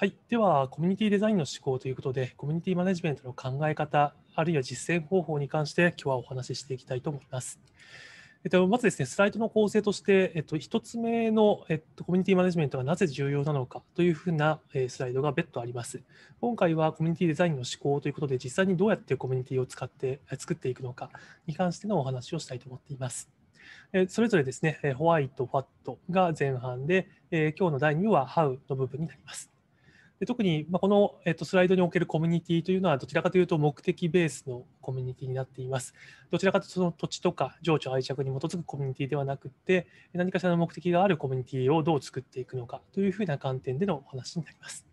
はい、ではコミュニティデザインの思考ということでコミュニティマネジメントの考え方あるいは実践方法に関して今日はお話ししていきたいと思います。えっと、まずですね、スライドの構成として、えっと、1つ目の、えっと、コミュニティマネジメントがなぜ重要なのかというふうな、えスライドが別途あります。今回はコミュニティデザインの思考ということで、実際にどうやってコミュニティを使って作っていくのかに関してのお話をしたいと思っています。えそれぞれですね、ホワイト、ファットが前半で、え今日の第2話、ハウの部分になります。で特に、まあ、この、えっと、スライドにおけるコミュニティというのは、どちらかというと目的ベースのコミュニティになっています。どちらかというと、その土地とか情緒愛着に基づくコミュニティではなくて、何かしらの目的があるコミュニティをどう作っていくのかというふうな観点でのお話になります。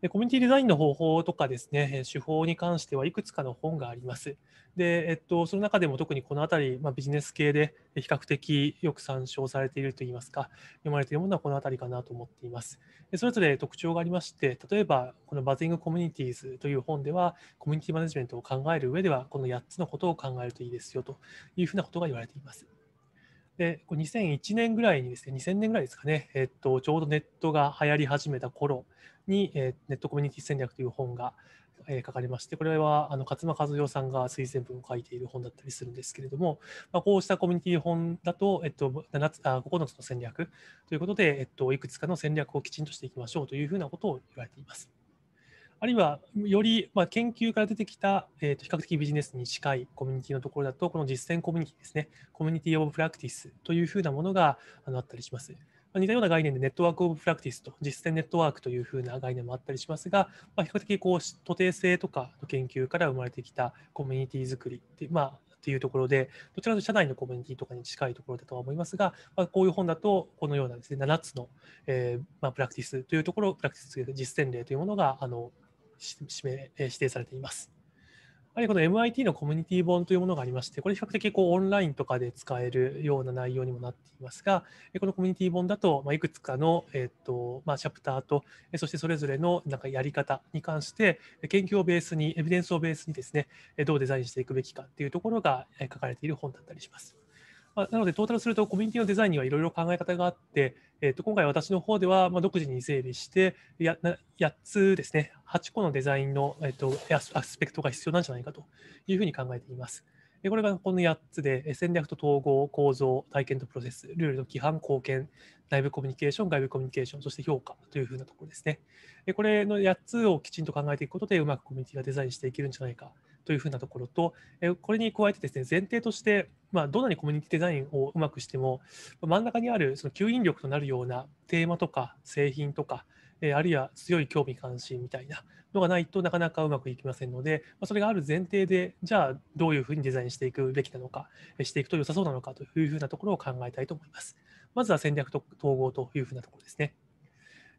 でコミュニティデザインの方法とかですね、手法に関してはいくつかの本があります。で、えっと、その中でも特にこのあたり、まあ、ビジネス系で比較的よく参照されているといいますか、読まれているものはこのあたりかなと思っています。でそれぞれ特徴がありまして、例えばこのバズィングコミュニティーズという本では、コミュニティマネジメントを考える上では、この8つのことを考えるといいですよというふうなことが言われています。で2001年ぐらいにですね、2000年ぐらいですかね、えっと、ちょうどネットが流行り始めた頃に、えネットコミュニティ戦略という本が、え書かれまして、これはあの勝間和代さんが推薦文を書いている本だったりするんですけれども、まあ、こうしたコミュニティ本だと、えっと、7つあ9つの戦略ということで、えっと、いくつかの戦略をきちんとしていきましょうというふうなことを言われています。あるいはより、ま研究から出てきた、えー、と比較的ビジネスに近いコミュニティのところだと、この実践コミュニティですね、コミュニティ・オブ・プラクティスというふうなものがあのあったりします。似たような概念でネットワーク・オブ・プラクティスと実践ネットワークというふうな概念もあったりしますが、まあ、比較的こう徒弟性とかの研究から生まれてきたコミュニティ作りっていう、まあ、っていうところで、どちらかというと社内のコミュニティとかに近いところだとは思いますが、まあ、こういう本だと、このようなですね、7つの、えー、まあ、プラクティスというところ、プラクティス実践例というものがあの指指定されています。やはりこの MIT のコミュニティ本というものがありまして、これ比較的こうオンラインとかで使えるような内容にもなっていますが、このコミュニティ本だと、まいくつかの、えっとまチャプターと、そしてそれぞれのなんかやり方に関して、研究をベースに、エビデンスをベースにですね、どうデザインしていくべきかっていうところが書かれている本だったりします。まあ、なので、トータルするとコミュニティのデザインにはいろいろ考え方があって、えー、と今回私の方では、ま独自に整備してや、8つですね、8個のデザインの、えーと、アスペクトが必要なんじゃないかというふうに考えています。これがこの8つで、戦略と統合、構造、体験とプロセス、ルールの規範、貢献、内部コミュニケーション、外部コミュニケーション、そして評価というふうなところですね。これの8つをきちんと考えていくことで、うまくコミュニティがデザインしていけるんじゃないかというふうなところと、えこれに加えてですね前提として、まあ、どんなにコミュニティデザインをうまくしても真ん中にあるその吸引力となるようなテーマとか製品とかえあるいは強い興味関心みたいなのがないとなかなかうまくいきませんので、まそれがある前提で、じゃあどういうふうにデザインしていくべきなのか、していくと良さそうなのかというふうなところを考えたいと思います。まずは戦略と統合というふうなところですね。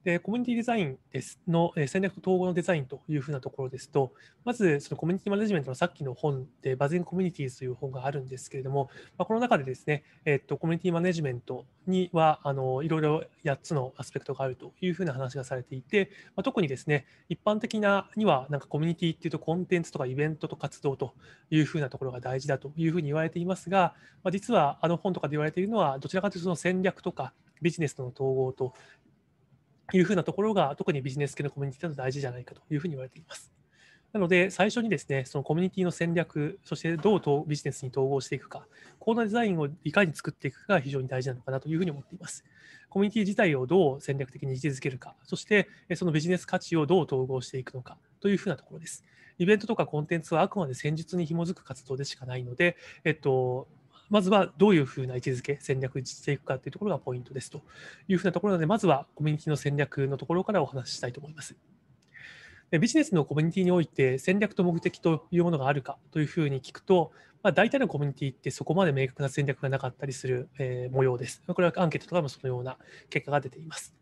でコミュニティデザインですの戦略と統合のデザインというふうなところですと、まずそのコミュニティマネジメントのさっきの本で、バズンコミュニティという本があるんですけれども、まあ、この中でですね、えっと、コミュニティマネジメントにはあのいろいろ8つのアスペクトがあるというふうな話がされていて、まあ、特にですね、一般的なにはなんかコミュニティっていうとコンテンツとかイベントと活動というふうなところが大事だというふうに言われていますが、まあ、実はあの本とかで言われているのは、どちらかというとその戦略とかビジネスとの統合というふうなところが、特にビジネス系のコミュニティだと大事じゃないかというふうに言われています。なので、最初にですね、そのコミュニティの戦略、そしてどうビジネスに統合していくか、コーナーデザインをいかに作っていくかが非常に大事なのかなというふうに思っています。コミュニティ自体をどう戦略的に位置づけるか、そしてそのビジネス価値をどう統合していくのかというふうなところです。イベントとかコンテンツはあくまで戦術に紐づく活動でしかないので、えっと、まずはどういうふうな位置づけ、戦略にしていくかというところがポイントですというふうなところなので、まずはコミュニティの戦略のところからお話ししたいと思います。ビジネスのコミュニティにおいて戦略と目的というものがあるかというふうに聞くと、まあ、大体のコミュニティってそこまで明確な戦略がなかったりする、えー、模様です。これはアンケートとかもそのような結果が出ています。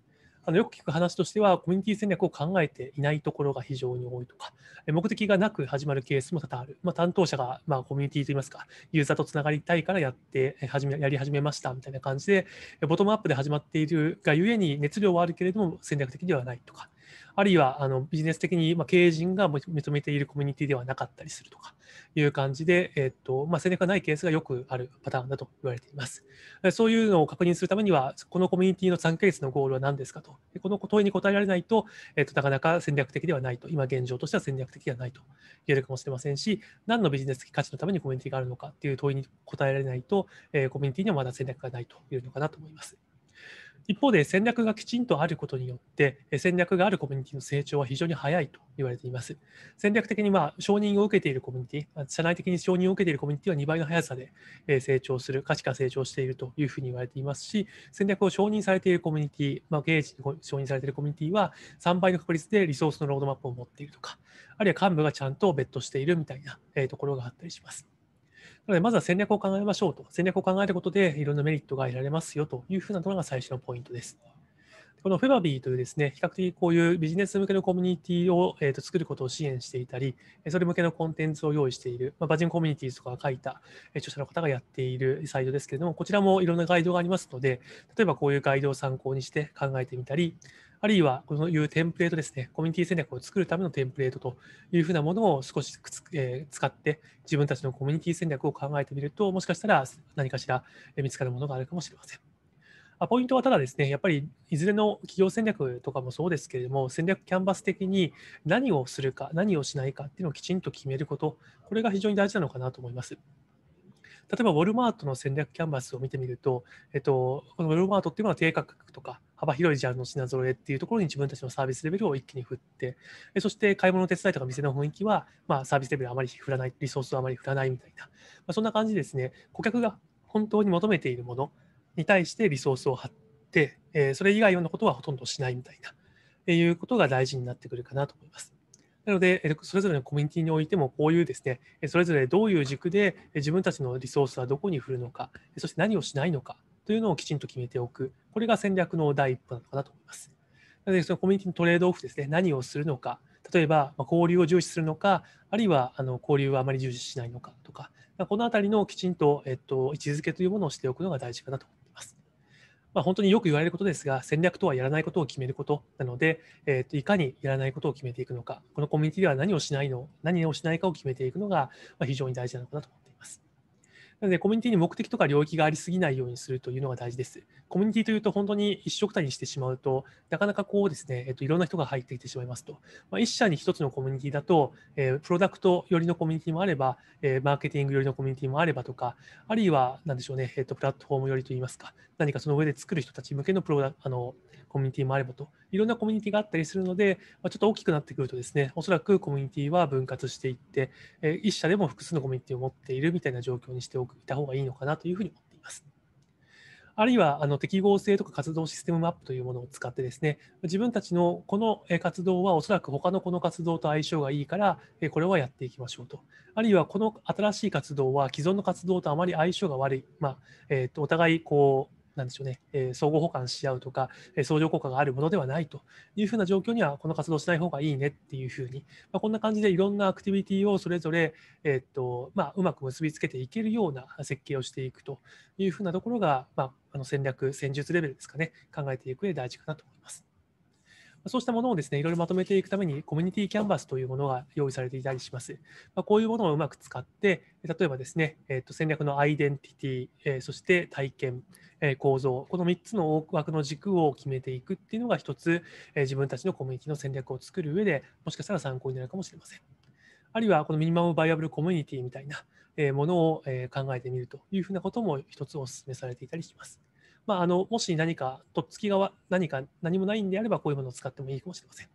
あのよく聞く話としては、コミュニティ戦略を考えていないところが非常に多いとか、目的がなく始まるケースも多々ある。まあ、担当者が、まあ、コミュニティといいますか、ユーザーとつながりたいからやって始め、やり始めましたみたいな感じで、ボトムアップで始まっているがゆえに熱量はあるけれども戦略的ではないとか、あるいはあのビジネス的に、まあ、経営陣が認めているコミュニティではなかったりするとかいう感じで、えっとまあ、戦略がないケースがよくあるパターンだと言われています。そういうのを確認するためには、このコミュニティの3ヶ月のゴールは何ですかと、この問いに答えられないと、えっと、なかなか戦略的ではないと、今現状としては戦略的ではないと言えるかもしれませんし、何のビジネス的価値のためにコミュニティがあるのかっていう問いに答えられないと、えー、コミュニティにはまだ戦略がないというのかなと思います。一方で戦略がきちんとあることによって戦略があるコミュニティの成長は非常に早いと言われています。戦略的にまあ承認を受けているコミュニティ、社内的に承認を受けているコミュニティは2倍の速さで成長する、価値が成長しているというふうに言われていますし、戦略を承認されているコミュニティ、まあ、ゲージに承認されているコミュニティは3倍の確率でリソースのロードマップを持っているとか、あるいは幹部がちゃんと別途しているみたいなところがあったりします。ので、まずは戦略を考えましょうと。戦略を考えることで、いろんなメリットが得られますよというふうなのが最初のポイントです。このフェバビーというですね、比較的こういうビジネス向けのコミュニティを、えー、と作ることを支援していたり、それ向けのコンテンツを用意している、まあ、バジンコミュニティとかが書いた、え著者の方がやっているサイトですけれども、こちらもいろんなガイドがありますので、例えばこういうガイドを参考にして考えてみたり、あるいは、このいうテンプレートですね、コミュニティ戦略を作るためのテンプレートというふうなものを少しつ、えー、使って、自分たちのコミュニティ戦略を考えてみると、もしかしたら何かしら見つかるものがあるかもしれません。ポイントはただですね、やっぱりいずれの企業戦略とかもそうですけれども、戦略キャンバス的に何をするか、何をしないかっていうのをきちんと決めること、これが非常に大事なのかなと思います。例えばウォルマートの戦略キャンバスを見てみると、えっと、このウォルマートっていうのは低価格とか幅広いジャンルの品揃えっていうところに自分たちのサービスレベルを一気に振って、そして買い物の手伝いとか店の雰囲気は、まあ、サービスレベルあまり振らない、リソースはあまり振らないみたいな、まあ、そんな感じですね、顧客が本当に求めているものに対してリソースを張って、えそれ以外のことはほとんどしないみたいな、いうことが大事になってくるかなと思います。なので、それぞれのコミュニティにおいても、こういうですね、それぞれどういう軸で自分たちのリソースはどこに振るのか、そして何をしないのかというのをきちんと決めておく、これが戦略の第一歩なのかなと思います。なので、そのコミュニティのトレードオフですね、何をするのか、例えば交流を重視するのか、あるいはあの交流はあまり重視しないのかとか、このあたりのきちんと、えっと、位置づけというものをしておくのが大事かなと思います。まあ、本当によく言われることですが、戦略とはやらないことを決めることなので、えーと、いかにやらないことを決めていくのか、このコミュニティでは何をしないの、何をしないかを決めていくのが非常に大事なのかなと思っています。なので、コミュニティに目的とか領域がありすぎないようにするというのが大事です。コミュニティというと、本当に一緒くたにしてしまうと、なかなかこうですね、えっと、いろんな人が入ってきてしまいますと、まあ、一社に一つのコミュニティだと、えー、プロダクト寄りのコミュニティもあれば、えー、マーケティング寄りのコミュニティもあればとか、あるいは、なんでしょうね、えっと、プラットフォーム寄りといいますか、何かその上で作る人たち向けのプロダあのコミュニティもあればと、いろんなコミュニティがあったりするので、まあ、ちょっと大きくなってくるとですね、おそらくコミュニティは分割していって、えー、1社でも複数のコミュニティを持っているみたいな状況にしておくいた方がいいのかなというふうに思っています。あるいはあの適合性とか活動システムマップというものを使ってですね、自分たちのこの活動はおそらく他のこの活動と相性がいいから、これはやっていきましょうと。あるいはこの新しい活動は既存の活動とあまり相性が悪い、まあ、えー、とお互いこうなんでしょうね、えー、相互補完し合うとか、えー、相乗効果があるものではないというふうな状況には、この活動しない方がいいねっていうふうに、まあ、こんな感じでいろんなアクティビティをそれぞれ、えー、っとまあ、うまく結びつけていけるような設計をしていくというふうなところが、まあ、あの戦略、戦術レベルですかね、考えていく上で大事かなと思います。そうしたものをですね、いろいろまとめていくために、コミュニティキャンバスというものが用意されていたりします。まあ、こういうものをうまく使って、例えばですね、えー、と戦略のアイデンティティ、えー、そして体験、えー、構造、この3つの枠の軸を決めていくっていうのが1つ、えー、自分たちのコミュニティの戦略を作る上で、もしかしたら参考になるかもしれません。あるいは、このミニマムバイアブルコミュニティみたいなものを考えてみるというふうなことも1つお勧めされていたりします。まあ、あのもし何かとっつきが何か何もないんであればこういうものを使ってもいいかもしれません。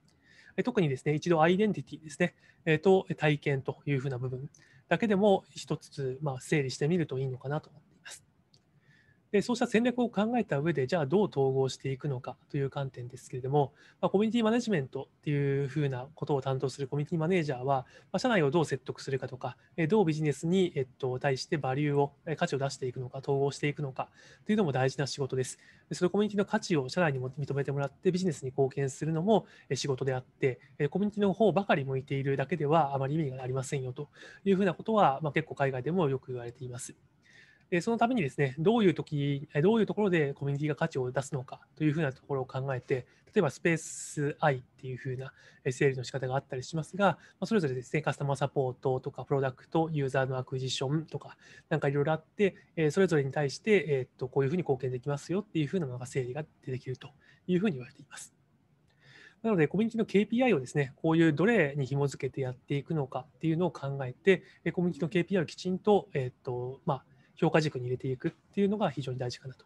特にですね、一度アイデンティティですね、えー、と体験というふうな部分だけでも一つ、まあ、整理してみるといいのかなと思ってそうした戦略を考えた上で、じゃあどう統合していくのかという観点ですけれども、まコミュニティマネジメントっていうふうなことを担当するコミュニティマネージャーは、ま社内をどう説得するかとか、どうビジネスに、えっと、対してバリューを、価値を出していくのか、統合していくのかというのも大事な仕事です。そのコミュニティの価値を社内にも認めてもらって、ビジネスに貢献するのも仕事であって、コミュニティの方ばかり向いているだけではあまり意味がありませんよというふうなことは、ま結構海外でもよく言われています。でそのためにですね、どういう時どういうところでコミュニティが価値を出すのかというふうなところを考えて、例えばスペース I っていうふうな整理の仕方があったりしますが、まそれぞれですね、カスタマーサポートとか、プロダクト、ユーザーのアクジションとか、なんかいろいろあって、えそれぞれに対して、えっとこういうふうに貢献できますよっていうふうなのが整理が出てきるというふうに言われています。なので、コミュニティの KPI をですね、こういうどれに紐付けてやっていくのかっていうのを考えて、コミュニティの KPI をきちんと、えっと、まあ、評価軸に入れていくっていうのが非常に大事かなと。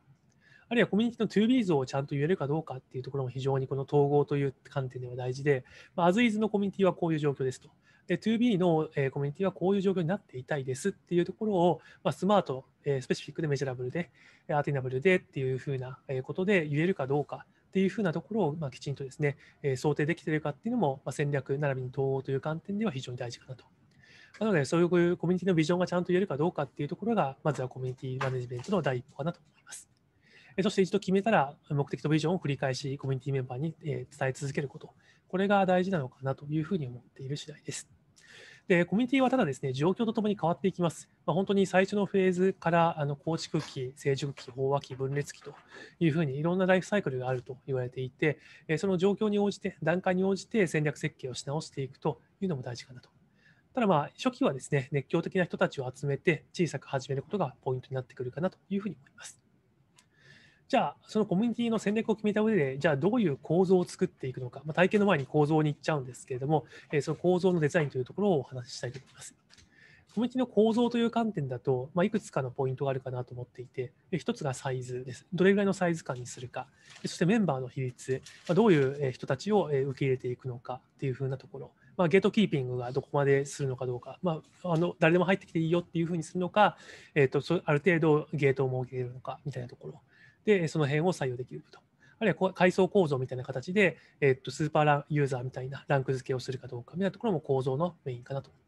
あるいはコミュニティの 2B 像をちゃんと言えるかどうかっていうところも非常にこの統合という観点では大事で、まあ、a ズ i ズのコミュニティはこういう状況ですと。で、2B の、えコミュニティはこういう状況になっていたいですっていうところを、まあ、スマート、えスペシフィックでメジャラブルで、アーティナブルでっていうふうなことで言えるかどうかっていうふうなところを、まあ、きちんとですね、え想定できているかっていうのも、まあ、戦略並びに統合という観点では非常に大事かなとなので、そういうコミュニティのビジョンがちゃんと言えるかどうかっていうところが、まずはコミュニティマネジメントの第一歩かなと思います。そして一度決めたら、目的とビジョンを繰り返しコミュニティメンバーに伝え続けること。これが大事なのかなというふうに思っている次第です。で、コミュニティはただですね、状況とともに変わっていきます。まあ、本当に最初のフェーズからあの構築期、成熟期、飽和期、分裂期というふうにいろんなライフサイクルがあると言われていて、その状況に応じて、段階に応じて戦略設計をし直していくというのも大事かなとただまあ初期はですね、熱狂的な人たちを集めて小さく始めることがポイントになってくるかなというふうに思います。じゃあ、そのコミュニティの戦略を決めた上で、じゃあどういう構造を作っていくのか、まあ、体験の前に構造に行っちゃうんですけれども、えその構造のデザインというところをお話ししたいと思います。コミュニティの構造という観点だと、まあ、いくつかのポイントがあるかなと思っていて、1つがサイズです。どれぐらいのサイズ感にするか、そしてメンバーの比率、まどういう人たちを受け入れていくのかというふうなところ。まあ、ゲートキーピングがどこまでするのかどうか、まあ、あの誰でも入ってきていいよっていうふうにするのか、えーと、ある程度ゲートを設けるのかみたいなところでその辺を採用できると。あるいは階層構造みたいな形で、えーと、スーパーランユーザーみたいなランク付けをするかどうかみたいなところも構造のメインかなと思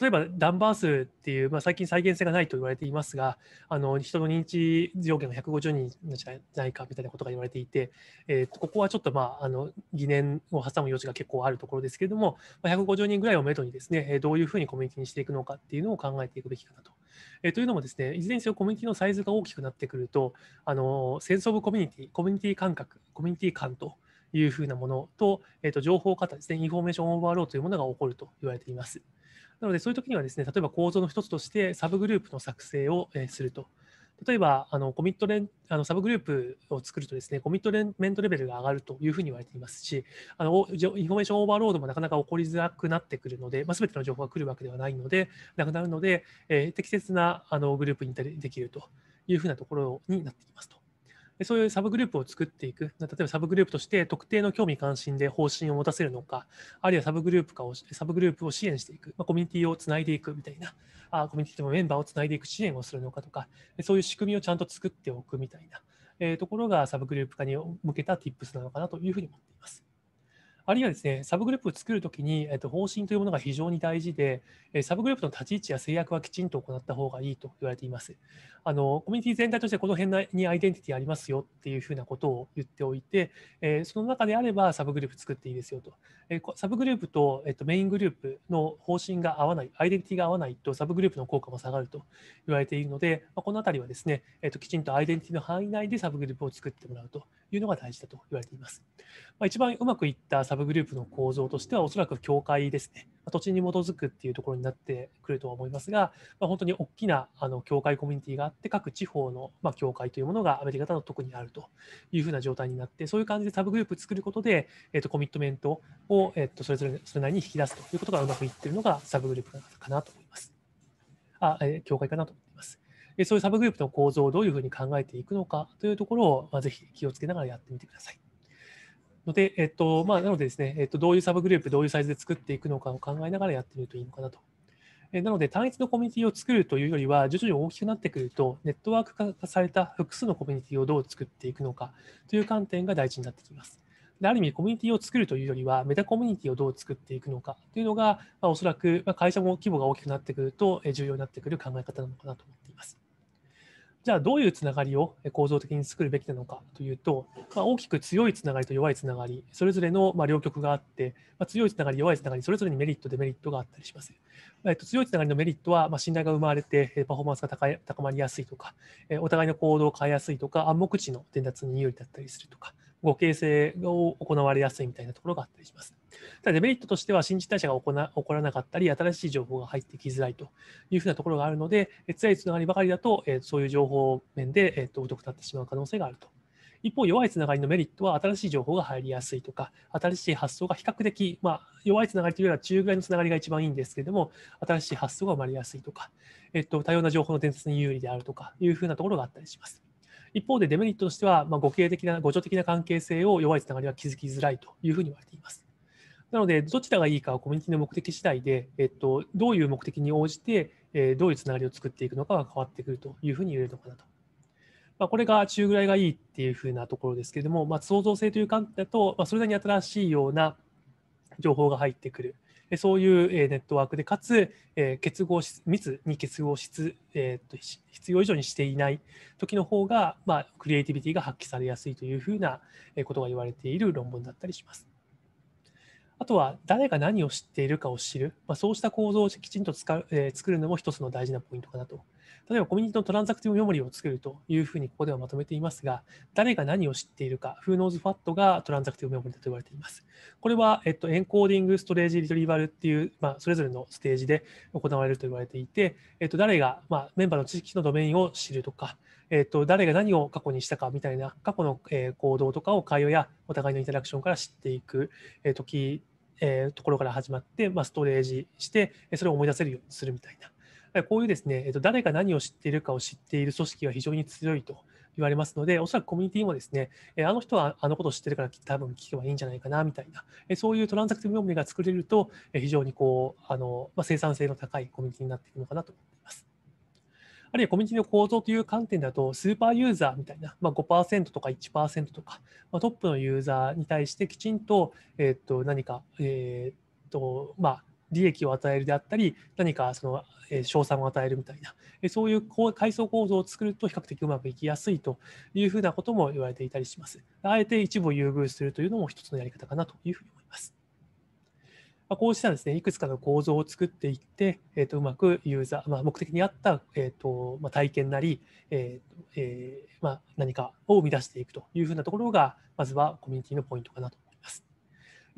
例えばダンバー数っていう、まあ、最近再現性がないと言われていますがあの人の認知条件が150人じゃないかみたいなことが言われていて、えー、ここはちょっと、まあ、あの疑念を挟む余地が結構あるところですけれども、まあ、150人ぐらいをめどにですねどういうふうにコミュニティにしていくのかっていうのを考えていくべきかなと。えー、というのもですねいずれにせよコミュニティのサイズが大きくなってくるとあのセンス・オブ・コミュニティコミュニティ感覚コミュニティ感というふうなものと,、えー、と情報型ですねインフォメーション・オーバーローというものが起こると言われています。なので、そういう時にはですね、例えば構造の一つとして、サブグループの作成をすると。例えば、あのコミットレンあのサブグループを作るとですね、コミットメントレベルが上がるというふうに言われていますし、あのインフォメーションオーバーロードもなかなか起こりづらくなってくるので、まあ、全ての情報が来るわけではないので、なくなるので、えー、適切なあのグループにできるというふうなところになってきますと。そういうサブグループを作っていく、例えばサブグループとして特定の興味関心で方針を持たせるのか、あるいはサブグループ化をサブグループを支援していく、まあ、コミュニティをつないでいくみたいな、あコミュニティのメンバーをつないでいく支援をするのかとか、そういう仕組みをちゃんと作っておくみたいな、えー、ところがサブグループ化に向けた Tips なのかなというふうに思っています。あるいはですね、サブグループを作るときに、えっと、方針というものが非常に大事で、サブグループの立ち位置や制約はきちんと行った方がいいと言われています。あのコミュニティ全体としてこの辺にアイデンティティありますよっていうふうなことを言っておいて、えその中であればサブグループ作っていいですよと。えサブグループと、えっと、メイングループの方針が合わない、アイデンティティが合わないとサブグループの効果も下がると言われているので、このあたりはですね、えっと、きちんとアイデンティティの範囲内でサブグループを作ってもらうというのが大事だと言われています。まあ、一番うまくいったサブグループの構造としては、おそらく教会ですね。土地に基づくっていうところになってくるとは思いますが、まあ、本当に大きなあの教会コミュニティがあって、各地方の、まあ、教会というものがアメリカだと特にあるというふうな状態になって、そういう感じでサブグループ作ることで、えー、とコミットメントを、えっとそれぞれそれなりに引き出すということがうまくいっているのがサブグループかなと思います。あ、えー、教会かなとそういうサブグループの構造をどういうふうに考えていくのかというところを、まあ、ぜひ気をつけながらやってみてください。ので、えっとまあ、なのでですね、えっと、どういうサブグループ、どういうサイズで作っていくのかを考えながらやってみるといいのかなと。えなので、単一のコミュニティを作るというよりは、徐々に大きくなってくると、ネットワーク化された複数のコミュニティをどう作っていくのかという観点が大事になってきます。である意味、コミュニティを作るというよりは、メタコミュニティをどう作っていくのかというのが、まあ、おそらく会社も規模が大きくなってくると重要になってくる考え方なのかなと思います。じゃあどういうつながりを構造的に作るべきなのかというと、まあ、大きく強いつながりと弱いつながり、それぞれのま両極があって、まあ、強いつながり、弱いつながり、それぞれにメリット、デメリットがあったりします。えっと、強いつながりのメリットは、ま信頼が生まれてパフォーマンスが高まりやすいとか、お互いの行動を変えやすいとか、暗黙知の伝達に有利だったりするとか、ご形成を行われやすいみたいなところがあったりします。ただデメリットとしては新陳代謝が起こらなかったり、新しい情報が入ってきづらいというふうなところがあるので、強いつながりばかりだと、えそういう情報面で、えー、と疎くなってしまう可能性があると。一方、弱いつながりのメリットは新しい情報が入りやすいとか、新しい発想が比較的、まあ、弱いつながりというよりは中ぐらいのつながりが一番いいんですけれども、新しい発想が生まれやすいとか、えっと、多様な情報の伝説に有利であるとかいうふうなところがあったりします。一方でデメリットとしては、まあ、互恵的な、互助的な関係性を弱いつながりは築きづらいというふうに言われています。なので、どちらがいいかはコミュニティの目的次第で、えっと、どういう目的に応じて、えどういうつながりを作っていくのかが変わってくるというふうに言えるのかなと。まあ、これが中ぐらいがいいっていうふうなところですけれども、まあ、創造性という観点だと、まあ、それなりに新しいような情報が入ってくる。そういうネットワークで、かつ結合し密に結合しつ、えー、と必要以上にしていない時の方が、まあ、クリエイティビティが発揮されやすいというふうなことが言われている論文だったりします。あとは誰が何を知っているかを知る、まあ、そうした構造をきちんと使う、えー、作るのも一つの大事なポイントかなと例えばコミュニティのトランザクティブメモリを作るというふうにここではまとめていますが、誰が何を知っているか、Who knows what がトランザクティブメモリだと言われています。これは、えっと、エンコーディング、ストレージ、リトリーバルっていう、まあ、それぞれのステージで行われると言われていて、えっと、誰が、まあ、メンバーの知識のドメインを知るとか、えっと、誰が何を過去にしたかみたいな過去の、え行動とかを会話やお互いのインタラクションから知っていく、えと、えー、ところから始まって、まあ、ストレージして、それを思い出せるようにするみたいな。こういうですね、えっと、誰が何を知っているかを知っている組織は非常に強いと言われますので、おそらくコミュニティもですね、あの人はあのことを知ってるから多分聞けばいいんじゃないかなみたいな、えそういうトランザクティブ論理が作れると、非常にこうあの、まあ、生産性の高いコミュニティになっていくのかなと思っています。あるいはコミュニティの構造という観点だと、スーパーユーザーみたいな、まあ、5%とか1%とか、まあ、トップのユーザーに対してきちんと,、えっと何か、えっとまあ、利益を与えるであったり、何かその、え賞賛を与えるみたいな、えそういうこう階層構造を作ると比較的うまくいきやすいというふうなことも言われていたりします。あえて一部を優遇するというのも一つのやり方かなというふうに思います。まこうしたですね、いくつかの構造を作っていって、えー、とうまくユーザー、まあ、目的に合った、えーとまあ、体験なり、えーえー、まあ、何かを生み出していくというふうなところが、まずはコミュニティのポイントかなと思います。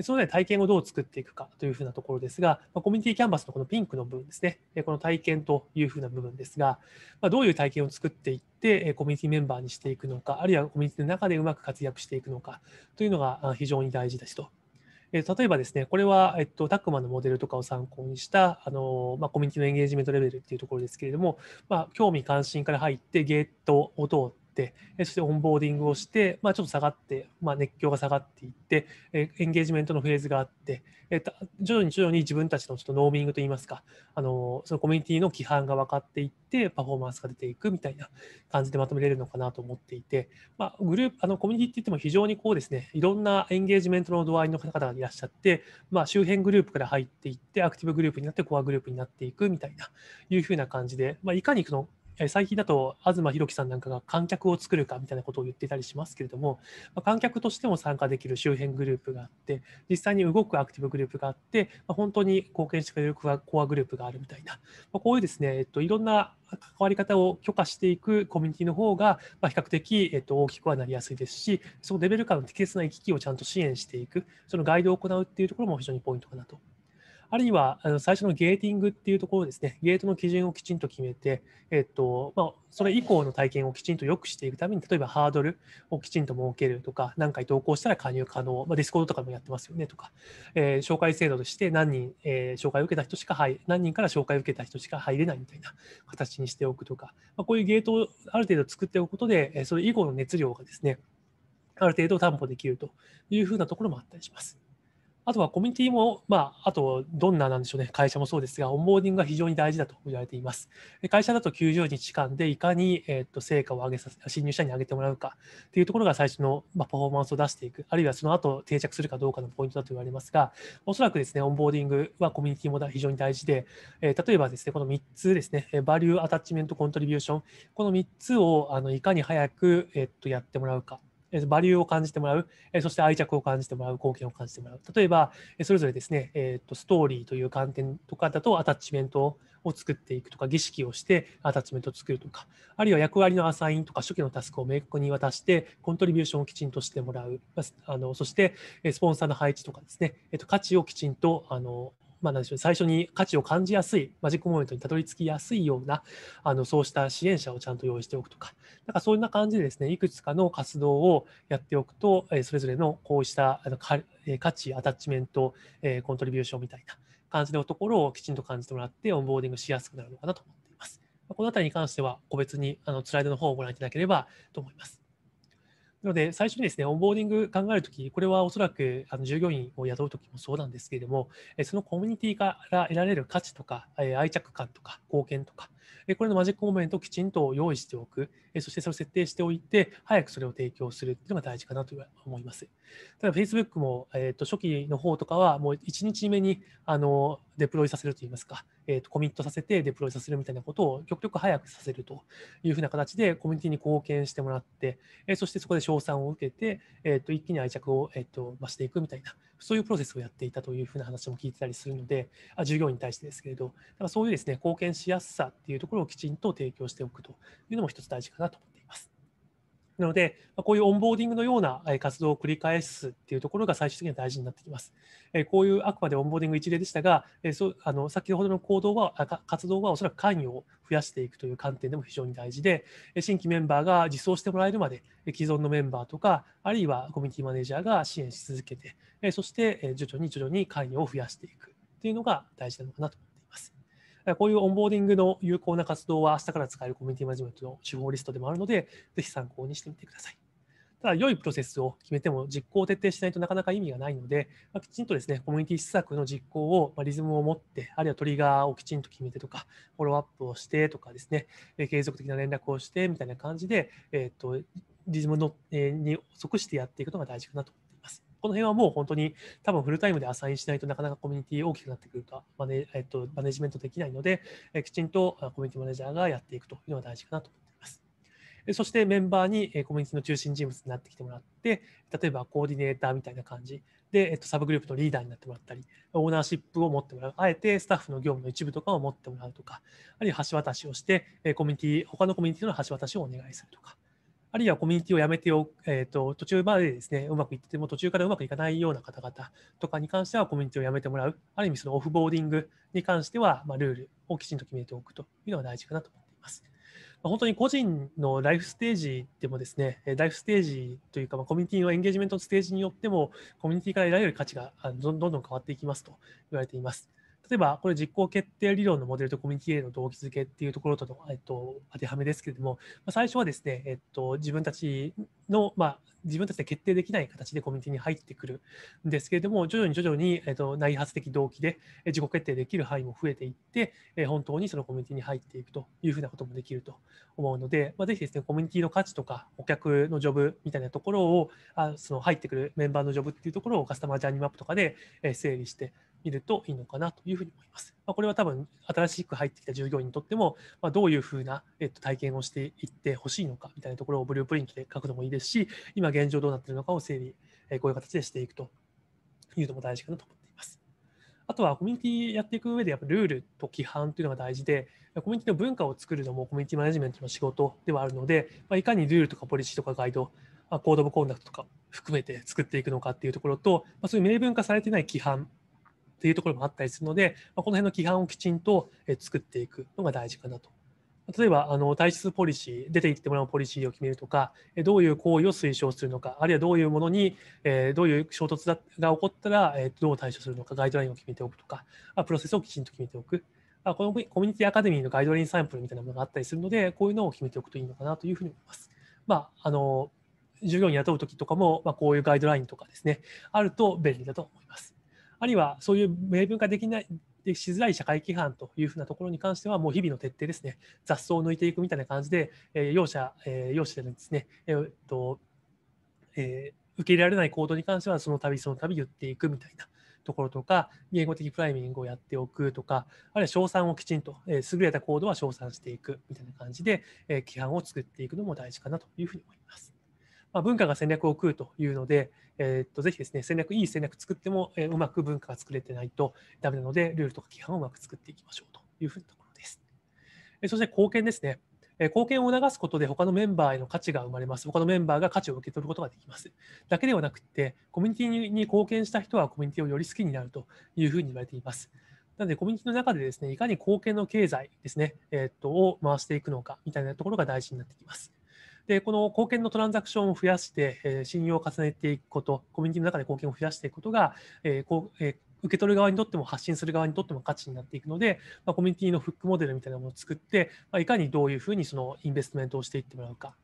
その、ね、体験をどう作っていくかというふうなところですが、まコミュニティキャンバスのこのピンクの部分ですね、この体験というふうな部分ですが、まどういう体験を作っていって、コミュニティメンバーにしていくのか、あるいはコミュニティの中でうまく活躍していくのかというのが非常に大事ですと。例えばですね、これは、えっと、タックマのモデルとかを参考にした、あのまあ、コミュニティのエンゲージメントレベルっていうところですけれども、まあ、興味関心から入ってゲートを通っ、そしてオンボーディングをして、まあ、ちょっと下がって、まあ、熱狂が下がっていって、エンゲージメントのフェーズがあって、えと、徐々に徐々に自分たちのちょっとノーミングといいますか、あのそのコミュニティの規範が分かっていって、パフォーマンスが出ていくみたいな感じでまとめれるのかなと思っていて、まあ、グループあのコミュニティって言っても非常にこうですね、いろんなエンゲージメントの度合いの方々がいらっしゃって、まあ、周辺グループから入っていって、アクティブグループになって、コアグループになっていくみたいな、いうふうな感じで、まあ、いかにその最近だと東博樹さんなんかが観客を作るかみたいなことを言ってたりしますけれども、ま観客としても参加できる周辺グループがあって実際に動くアクティブグループがあって、ま本当に貢献してくれるコアグループがあるみたいな、まこういうですね、えっと、いろんな関わり方を許可していくコミュニティの方が、ま比較的、えっと、大きくはなりやすいですしそのレベル感の適切な行き来をちゃんと支援していくそのガイドを行うっていうところも非常にポイントかなとあるいはあの最初のゲーティングっていうところですね、ゲートの基準をきちんと決めて、えっとまあ、それ以降の体験をきちんと良くしていくために、例えばハードルをきちんと設けるとか、何回投稿したら加入可能、まあ、ディスコードとかもやってますよねとか、えー、紹介制度として何人、えー、紹介を受けた人しか入、何人から紹介を受けた人しか入れないみたいな形にしておくとか、まあ、こういうゲートをある程度作っておくことで、それ以降の熱量がですね、ある程度担保できるというふうなところもあったりします。あとはコミュニティも、まあ、あとどんななんでしょうね、会社もそうですが、オンボーディングが非常に大事だと言われています。会社だと90日間でいかに、えー、と成果を上げさせ、新入社員に上げてもらうかというところが最初の、まあ、パフォーマンスを出していく、あるいはその後定着するかどうかのポイントだと言われますが、おそらくですね、オンボーディングはコミュニティも非常に大事で、えー、例えばですね、この3つですね、バリュー、アタッチメント、コントリビューション、この3つをあのいかに早く、えー、とやってもらうか。バリューを感じてもらう、そして愛着を感じてもらう、貢献を感じてもらう。例えば、それぞれですね、えーと、ストーリーという観点とかだと、アタッチメントを作っていくとか、儀式をしてアタッチメントを作るとか、あるいは役割のアサインとか、初期のタスクを明確に渡して、コントリビューションをきちんとしてもらう、あのそして、スポンサーの配置とかですね、えーと価値をきちんとあのまあ、何でしょう最初に価値を感じやすいマジックモーメントにたどり着きやすいようなあのそうした支援者をちゃんと用意しておくとかなんかそんな感じでですねいくつかの活動をやっておくとそれぞれのこうした価値アタッチメントコントリビューションみたいな感じのところをきちんと感じてもらってオンボーディングしやすくなるのかなと思っています。この辺りに関しては個別にあのスライドの方をご覧いただければと思います。なので、最初にですね、オンボーディング考えるとき、これはおそらくあの従業員を雇うときもそうなんですけれども、そのコミュニティから得られる価値とか、愛着感とか、貢献とか、これのマジックコメントをきちんと用意しておく、そしてそれを設定しておいて、早くそれを提供するっていうのが大事かなと思います。ただ、Facebook も、えー、と初期の方とかは、もう1日目にあのデプロイさせるといいますか、えー、とコミットさせてデプロイさせるみたいなことを極力早くさせるというふうな形で、コミュニティに貢献してもらって、えそしてそこで賞賛を受けて、えー、と一気に愛着を、えーと増していくみたいなそういうプロセスをやっていたというふうな話も聞いてたりするので、あ従業員に対してですけれど、だからそういうですね、貢献しやすさっていうところをきちんと提供しておくというのも一つ大事かなとなので、こういうオンボーディングのような活動を繰り返すっていうところが最終的には大事になってきます。こういうあくまでオンボーディング一例でしたが、そうあの先ほどの行動は活動はおそらく関与を増やしていくという観点でも非常に大事で、新規メンバーが実装してもらえるまで、既存のメンバーとか、あるいはコミュニティマネージャーが支援し続けて、そして徐々に徐々に関与を増やしていくっていうのが大事なのかなとこういうオンボーディングの有効な活動は明日から使えるコミュニティマネジメントの手法リストでもあるので、ぜひ参考にしてみてください。ただ、良いプロセスを決めても実行を徹底しないとなかなか意味がないので、まきちんとですね、コミュニティ施策の実行を、まリズムを持って、あるいはトリガーをきちんと決めてとか、フォローアップをしてとかですね、継続的な連絡をしてみたいな感じで、えっ、と、リズムの、えに即してやっていくのが大事かなとこの辺はもう本当に多分フルタイムでアサインしないとなかなかコミュニティ大きくなってくるとマネ,、えっと、マネジメントできないので、えきちんとコミュニティマネージャーがやっていくというのが大事かなと思っています。そしてメンバーにコミュニティの中心人物になってきてもらって、例えばコーディネーターみたいな感じで、えっと、サブグループのリーダーになってもらったり、オーナーシップを持ってもらう、あえてスタッフの業務の一部とかを持ってもらうとか、あるいは橋渡しをして、コミュニティ、他のコミュニティの橋渡しをお願いするとか。あるいはコミュニティをやめてお、えーと、途中までですね、うまくいっても途中からうまくいかないような方々とかに関してはコミュニティをやめてもらう、ある意味そのオフボーディングに関しては、まあ、ルールをきちんと決めておくというのが大事かなと思っています。まあ、本当に個人のライフステージでもですね、ライフステージというか、まあ、コミュニティのエンゲージメントステージによっても、コミュニティから得られる価値がどんどん変わっていきますと言われています。例えば、これ実行決定理論のモデルとコミュニティへの動機づけっていうところとの、えっと、当てはめですけれども、ま最初はですね、えっと、自分たちの、まあ、自分たちで決定できない形でコミュニティに入ってくるんですけれども、徐々に徐々に、えっと、内発的動機で自己決定できる範囲も増えていって、え本当にそのコミュニティに入っていくというふうなこともできると思うので、まあ、ぜひですね、コミュニティの価値とか、お客のジョブみたいなところを、あその入ってくるメンバーのジョブっていうところをカスタマージャーニーマップとかで整理して、見るといいのかなというふうに思います。まあ、これは多分新しく入ってきた従業員にとっても、まあ、どういうふうな、えっと、体験をしていってほしいのかみたいなところをブループリントで書くのもいいですし、今現状どうなっているのかを整理、えこういう形でしていくというのも大事かなと思っています。あとはコミュニティやっていく上でやっぱルールと規範というのが大事で、コミュニティの文化を作るのもコミュニティマネジメントの仕事ではあるので、まあ、いかにルールとかポリシーとかガイド、まあ、コード・オブ・コンダクトとか含めて作っていくのかっていうところと、まあ、そういう明文化されてない規範っていうところもあったりするので、まあ、この辺の規範をきちんと作っていくのが大事かなと。例えば、あの体質ポリシー、出て行ってもらうポリシーを決めるとか、どういう行為を推奨するのか、あるいはどういうものに、えどういう衝突が起こったら、えどう対処するのか、ガイドラインを決めておくとか、プロセスをきちんと決めておく。あこのコミュニティアカデミーのガイドラインサンプルみたいなものがあったりするので、こういうのを決めておくといいのかなというふうに思います。まあ、あの従業員雇うときとかも、まあ、こういうガイドラインとかですね、あると便利だと思います。あるいはそういう明文化できないでしづらい社会規範というふうなところに関しては、もう日々の徹底ですね、雑草を抜いていくみたいな感じで、えー、容赦、えー、容赦でですね、えー、っとえー、受け入れられない行動に関しては、その度その度言っていくみたいな。ところとか、言語的プライミングをやっておくとか、あるいは賞賛をきちんと、えー、優れた行動は賞賛していくみたいな感じで、えー、規範を作っていくのも大事かなというふうに思います。まあ、文化が戦略を食うというので、えー、っとぜひですね、戦略、いい戦略作っても、えー、うまく文化が作れてないとダメなので、ルールとか規範をうまく作っていきましょうというふうなところです。えー、そして貢献ですね。貢献を促すことで他のメンバーへの価値が生まれます。他のメンバーが価値を受け取ることができます。だけではなくて、コミュニティに貢献した人はコミュニティをより好きになるというふうに言われています。なので、コミュニティの中でですね、いかに貢献の経済ですね、えー、っとを回していくのかみたいなところが大事になってきます。で、この貢献のトランザクションを増やして、え信用を重ねていくこと、コミュニティの中で貢献を増やしていくことが、えこうえ受け取る側にとっても発信する側にとっても価値になっていくので、まあ、コミュニティのフックモデルみたいなものを作って、まあ、いかにどういうふうにそのインベストメントをしていってもらうか。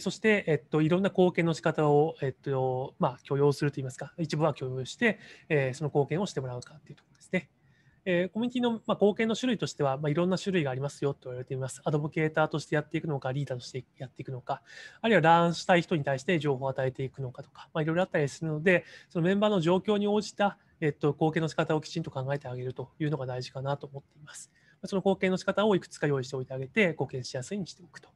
そして、えっと、いろんな貢献の仕方を、えっとまあ、許容するといいますか、一部は許容して、えー、その貢献をしてもらうかというところですね。えー、コミュニティの、まあ、貢献の種類としては、まあ、いろんな種類がありますよと言われています。アドボケーターとしてやっていくのか、リーダーとしてやっていくのか、あるいはランしたい人に対して情報を与えていくのかとか、まあ、いろいろあったりするので、そのメンバーの状況に応じた、えっと、貢献の仕方をきちんと考えてあげるというのが大事かなと思っています。その貢献の仕方をいくつか用意しておいてあげて、貢献しやすいにしておくと。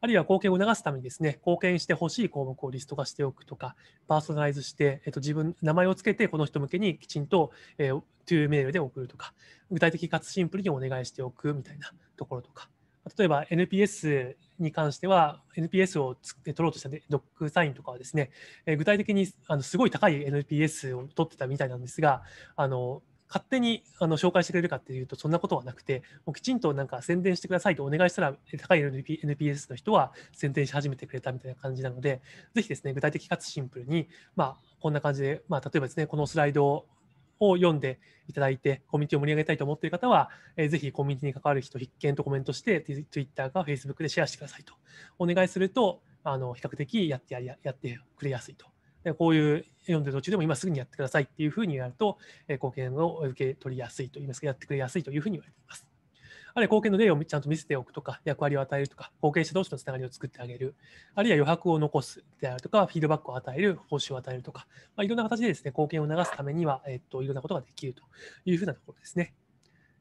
あるいは貢献を促すためにですね、貢献してほしい項目をリスト化しておくとか、パーソナライズして、えっと、自分、名前をつけてこの人向けにきちんと、えー、to メールで送るとか、具体的かつシンプルにお願いしておくみたいなところとか、例えば NPS に関しては、NPS を取ろうとしたドックサインとかはですね、具体的にあのすごい高い NPS を取ってたみたいなんですが、あの勝手にあの紹介してくれるかっていうと、そんなことはなくて、もうきちんとなんか宣伝してくださいとお願いしたら、高い NPS の人は宣伝し始めてくれたみたいな感じなので、ぜひですね、具体的かつシンプルに、まあ、こんな感じで、まあ、例えばですね、このスライドを読んでいただいて、コミュニティを盛り上げたいと思っている方は、えー、ぜひコミュニティに関わる人必見とコメントして、Twitter か Facebook でシェアしてくださいとお願いすると、あの比較的やってややってくれやすいとこういう読んでる途中でも今すぐにやってくださいっていうふうにやると、貢献を受け取りやすいといいますか、やってくれやすいというふうに言われています。あるいは貢献の例をちゃんと見せておくとか、役割を与えるとか、貢献者同士のつながりを作ってあげる、あるいは余白を残すであるとか、フィードバックを与える、報酬を与えるとか、まあ、いろんな形でですね、貢献を促すためには、えっと、いろんなことができるというふうなところですね。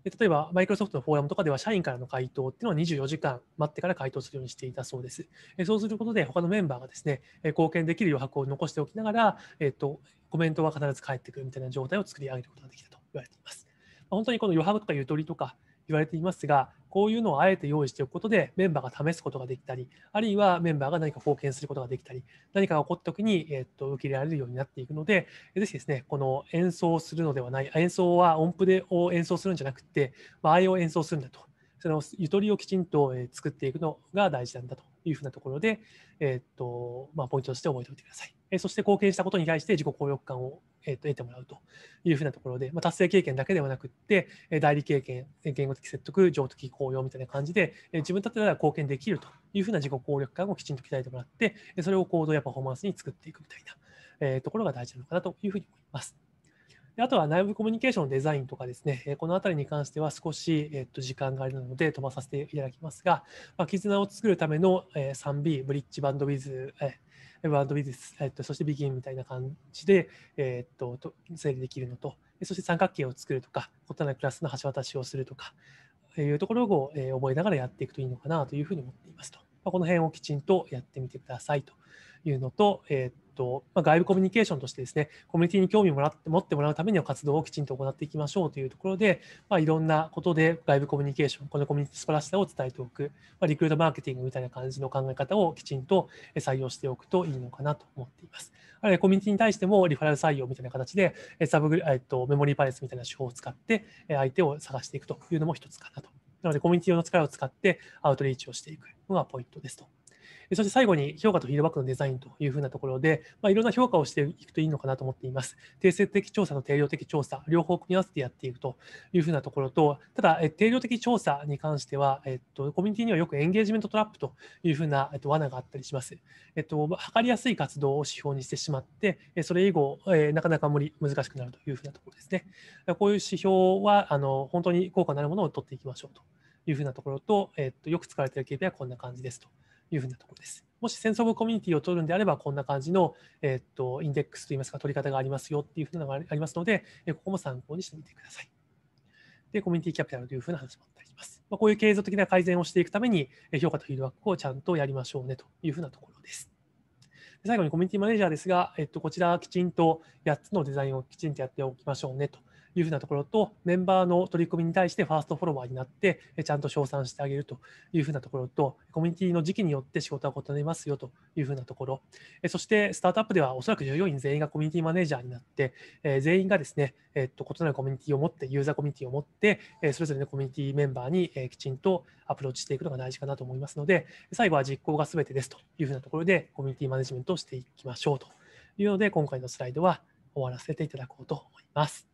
で例えば、マイクロソフトのフォーラムとかでは、社員からの回答っていうのは24時間待ってから回答するようにしていたそうです。えそうすることで、他のメンバーがですね、貢献できる余白を残しておきながら、えっと、コメントは必ず返ってくるみたいな状態を作り上げることができたと言われています。本当にこの余白とかゆとりとか、言われていますが、こういうのをあえて用意しておくことで、メンバーが試すことができたり、あるいはメンバーが何か貢献することができたり、何かが起こった時に、えっと、受け入れられるようになっていくので、ぜひですね、この演奏するのではない、演奏は音符でを演奏するんじゃなくて、場合を演奏するんだと。そのゆとりをきちんと作っていくのが大事なんだというふうなところで、えっとまあ、ポイントとして覚えておいてください。えそして貢献したことに対して自己効力感を、えと得てもらうというふうなところで、まあ、達成経験だけではなくって、え代理経験、言語的説得、情的効用みたいな感じで、え自分たちなら貢献できるというふうな自己効力感をきちんと鍛えてもらって、それを行動やパフォーマンスに作っていくみたいな、えところが大事なのかなというふうに思います。であとは内部コミュニケーションのデザインとかですね、えこのあたりに関しては少し、えっと時間があるので飛ばさせていただきますが、まあ、絆を作るための、え 3B、ブリッジバンドウィズ、バンドウィス、えっと、そしてビギンみたいな感じで、えっと、整理できるのと、そして三角形を作るとか、異なるクラスの橋渡しをするとか、いうところを、え覚えながらやっていくといいのかなというふうに思っていますと。まこの辺をきちんとやってみてくださいというのと、えっとまあ、外部コミュニケーションとしてですね、コミュニティに興味をもらって持ってもらうためには活動をきちんと行っていきましょうというところで、まあ、いろんなことで外部コミュニケーション、このコミュニティ素晴らしさを伝えておく、まあ、リクルートマーケティングみたいな感じの考え方をきちんと採用しておくといいのかなと思っています。あるいはコミュニティに対してもリファラル採用みたいな形で、サブグえっと、メモリーパレスみたいな手法を使って相手を探していくというのも一つかなと。なので、コミュニティ用の力を使ってアウトリーチをしていくのがポイントですと。そして最後に評価とフィードバックのデザインというふうなところで、まあ、いろんな評価をしていくといいのかなと思っています。定性的調査と定量的調査、両方組み合わせてやっていくというふうなところと、ただ、定量的調査に関しては、えっと、コミュニティにはよくエンゲージメントトラップというふうな、えっと、罠があったりします。えっと、測りやすい活動を指標にしてしまって、それ以後、えなかなか無理難しくなるというふうなところですね。こういう指標はあの本当に効果のあるものを取っていきましょうというふうなところと、えっと、よく使われている KPI はこんな感じですと。いうふうなところです。もしセンスオブコミュニティを取るんであれば、こんな感じの、えっとインデックスといいますか、取り方がありますよっていうふうなのがありますので、ここも参考にしてみてください。で、コミュニティキャピタルというふうな話もあったりします。まあ、こういう継続的な改善をしていくために、評価とフィードバックをちゃんとやりましょうねというふうなところです。最後にコミュニティマネージャーですが、えっと、こちらきちんと8つのデザインをきちんとやっておきましょうねというふうなところと、メンバーの取り組みに対してファーストフォロワーになって、ちゃんと称賛してあげるというふうなところと、コミュニティの時期によって仕事は異なりますよというふうなところ、そしてスタートアップではおそらく従業員全員がコミュニティマネージャーになって、全員がですね、えっと異なるコミュニティを持って、ユーザーコミュニティを持って、それぞれのコミュニティメンバーにきちんとアプローチしていくのが大事かなと思いますので、最後は実行が全てですというふうなところで、コミュニティマネジメントをしていきましょうというので、今回のスライドは終わらせていただこうと思います。